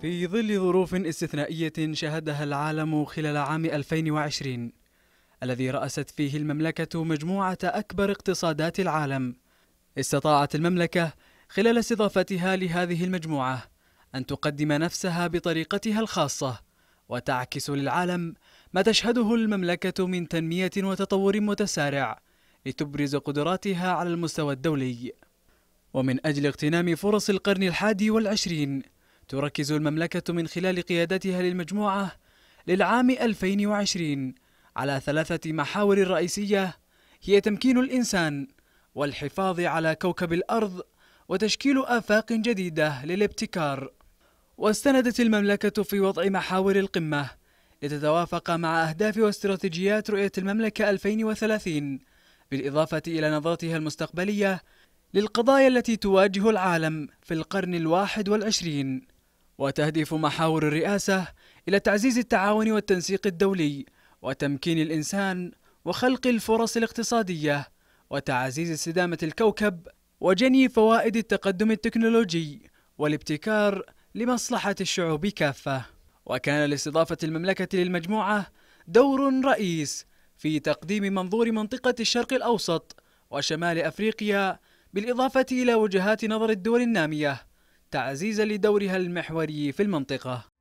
في ظل ظروف استثنائية شهدها العالم خلال عام 2020 الذي رأست فيه المملكة مجموعة أكبر اقتصادات العالم استطاعت المملكة خلال استضافتها لهذه المجموعة أن تقدم نفسها بطريقتها الخاصة وتعكس للعالم ما تشهده المملكة من تنمية وتطور متسارع لتبرز قدراتها على المستوى الدولي ومن أجل اغتنام فرص القرن الحادي والعشرين تركز المملكة من خلال قيادتها للمجموعة للعام 2020 على ثلاثة محاور رئيسية هي تمكين الإنسان والحفاظ على كوكب الأرض وتشكيل آفاق جديدة للابتكار واستندت المملكة في وضع محاور القمة لتتوافق مع أهداف واستراتيجيات رؤية المملكة 2030 بالإضافة إلى نظرتها المستقبلية للقضايا التي تواجه العالم في القرن الواحد والعشرين وتهدف محاور الرئاسة إلى تعزيز التعاون والتنسيق الدولي وتمكين الإنسان وخلق الفرص الاقتصادية وتعزيز استدامة الكوكب وجني فوائد التقدم التكنولوجي والابتكار لمصلحة الشعوب كافة وكان لاستضافة المملكة للمجموعة دور رئيس في تقديم منظور منطقة الشرق الأوسط وشمال أفريقيا بالإضافة إلى وجهات نظر الدول النامية تعزيزا لدورها المحوري في المنطقة